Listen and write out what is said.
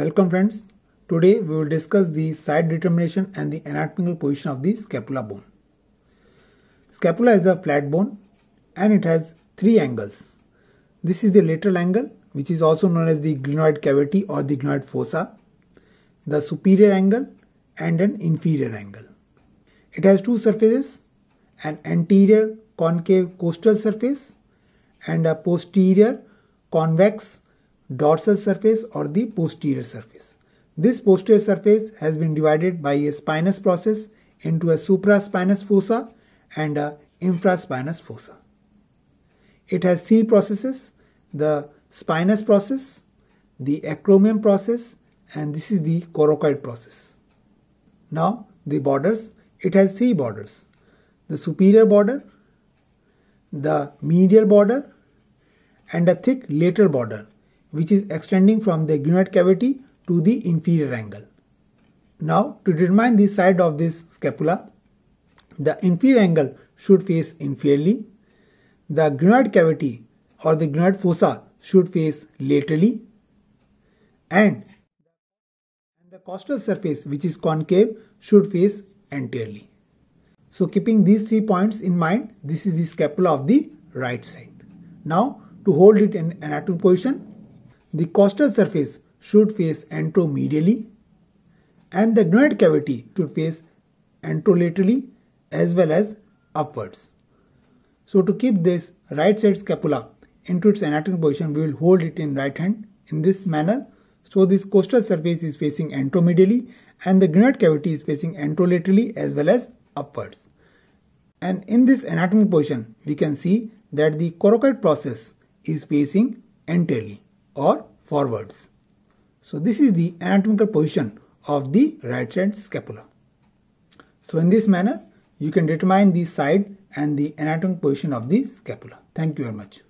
Welcome friends. Today we will discuss the side determination and the anatomical position of the scapula bone. Scapula is a flat bone and it has three angles. This is the lateral angle which is also known as the glenoid cavity or the glenoid fossa, the superior angle and an inferior angle. It has two surfaces, an anterior concave costal surface and a posterior convex dorsal surface or the posterior surface. This posterior surface has been divided by a spinous process into a supraspinous fossa and a infraspinous fossa. It has three processes, the spinous process, the acromion process and this is the coracoid process. Now the borders, it has three borders, the superior border, the medial border and a thick lateral border which is extending from the groinate cavity to the inferior angle. Now to determine the side of this scapula, the inferior angle should face inferiorly, the groinate cavity or the groinate fossa should face laterally and the costal surface which is concave should face anteriorly. So keeping these three points in mind, this is the scapula of the right side. Now to hold it in anatomical position, the costal surface should face anteromedially, and the gnoid cavity should face anterolaterally as well as upwards. So to keep this right side scapula into its anatomical position, we will hold it in right hand in this manner. So this costal surface is facing anteromedially, and the gnoid cavity is facing anterolaterally as well as upwards. And in this anatomical position, we can see that the coracoid process is facing anteriorly or forwards. So this is the anatomical position of the right side scapula. So in this manner, you can determine the side and the anatomical position of the scapula. Thank you very much.